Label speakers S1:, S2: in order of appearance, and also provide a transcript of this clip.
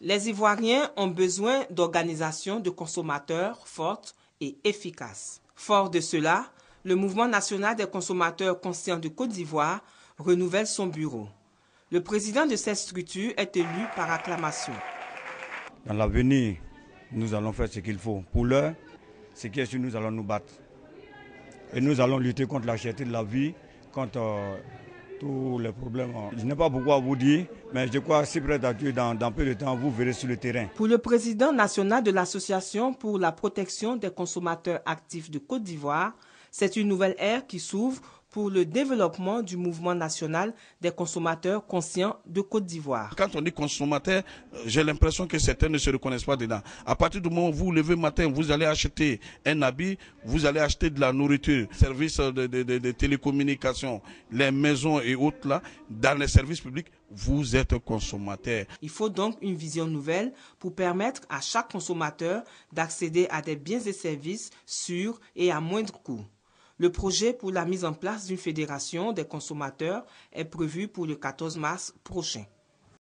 S1: Les Ivoiriens ont besoin d'organisations de consommateurs fortes et efficaces. Fort de cela, le Mouvement national des consommateurs conscients de Côte d'Ivoire renouvelle son bureau. Le président de cette structure est élu par
S2: acclamation. Dans l'avenir, nous allons faire ce qu'il faut. Pour l'heure, ce qui est sûr, nous allons nous battre. Et nous allons lutter contre la cherté de la vie, contre euh, tous les problèmes. Je n'ai pas beaucoup à vous dire, mais je crois, que si près à dans, dans, peu de temps, vous verrez sur le terrain.
S1: Pour le président national de l'Association pour la protection des consommateurs actifs de Côte d'Ivoire, c'est une nouvelle ère qui s'ouvre pour le développement du mouvement national des consommateurs conscients de Côte d'Ivoire. Quand on dit consommateur,
S3: euh, j'ai l'impression que certains ne se reconnaissent pas dedans. À partir du moment où vous, levez levez matin, vous allez acheter un habit, vous allez acheter de la nourriture, services euh, de, de, de télécommunications, les maisons et autres là, dans les services publics, vous êtes consommateur.
S1: Il faut donc une vision nouvelle pour permettre à chaque consommateur d'accéder à des biens et services sûrs et à moindre coût. Le projet pour la mise en place d'une fédération des consommateurs est prévu pour le 14 mars prochain.